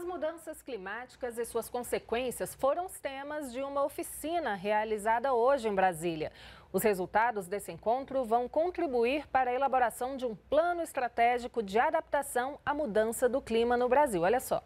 As mudanças climáticas e suas consequências foram os temas de uma oficina realizada hoje em Brasília. Os resultados desse encontro vão contribuir para a elaboração de um plano estratégico de adaptação à mudança do clima no Brasil. Olha só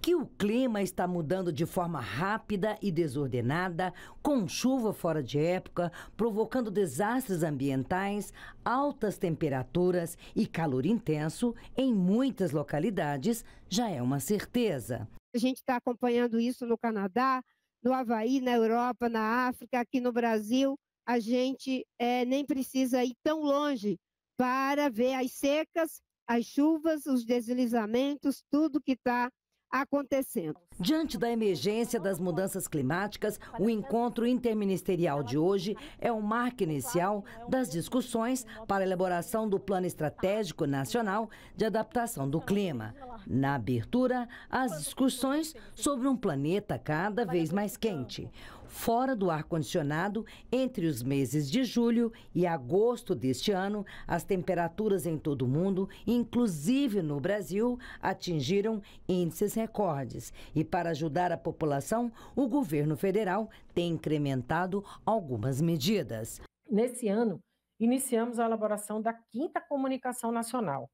que o clima está mudando de forma rápida e desordenada, com chuva fora de época, provocando desastres ambientais, altas temperaturas e calor intenso em muitas localidades, já é uma certeza. A gente está acompanhando isso no Canadá, no Havaí, na Europa, na África, aqui no Brasil. A gente é, nem precisa ir tão longe para ver as secas, as chuvas, os deslizamentos, tudo que está acontecendo Diante da emergência das mudanças climáticas, o encontro interministerial de hoje é o um marco inicial das discussões para a elaboração do Plano Estratégico Nacional de Adaptação do Clima. Na abertura, as discussões sobre um planeta cada vez mais quente, fora do ar-condicionado, entre os meses de julho e agosto deste ano, as temperaturas em todo o mundo, inclusive no Brasil, atingiram índices recordes e para ajudar a população, o governo federal tem incrementado algumas medidas. Nesse ano, iniciamos a elaboração da quinta comunicação nacional,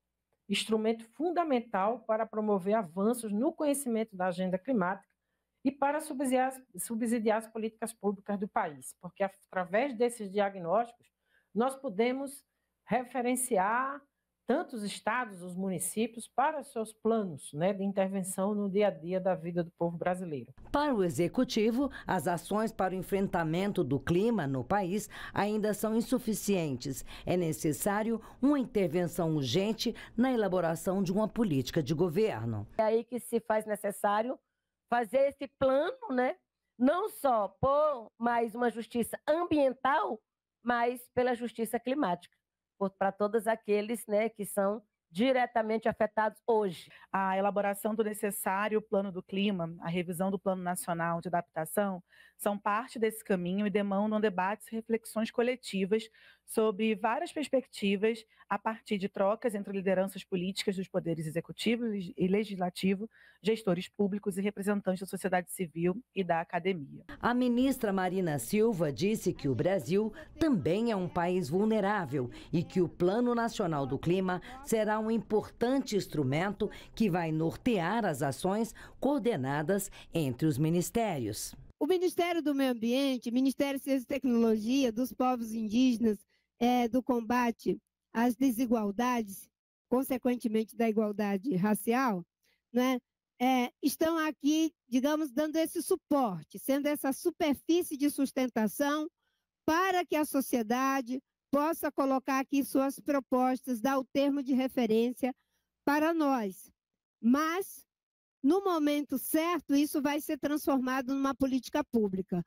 instrumento fundamental para promover avanços no conhecimento da agenda climática e para subsidiar, subsidiar as políticas públicas do país, porque através desses diagnósticos nós podemos referenciar tanto os estados, os municípios, para seus planos né, de intervenção no dia a dia da vida do povo brasileiro. Para o executivo, as ações para o enfrentamento do clima no país ainda são insuficientes. É necessário uma intervenção urgente na elaboração de uma política de governo. É aí que se faz necessário fazer esse plano, né? não só por mais uma justiça ambiental, mas pela justiça climática para todos aqueles né, que são diretamente afetados hoje. A elaboração do necessário plano do clima, a revisão do Plano Nacional de Adaptação, são parte desse caminho e demandam debates e reflexões coletivas sobre várias perspectivas a partir de trocas entre lideranças políticas dos poderes executivo e legislativo, gestores públicos e representantes da sociedade civil e da academia. A ministra Marina Silva disse que o Brasil também é um país vulnerável e que o Plano Nacional do Clima será um importante instrumento que vai nortear as ações coordenadas entre os ministérios. O Ministério do Meio Ambiente, Ministério de Ciência e Tecnologia, dos povos indígenas, é, do combate às desigualdades, consequentemente da igualdade racial, né, é, estão aqui, digamos, dando esse suporte, sendo essa superfície de sustentação para que a sociedade possa colocar aqui suas propostas, dar o termo de referência para nós. Mas, no momento certo, isso vai ser transformado numa política pública.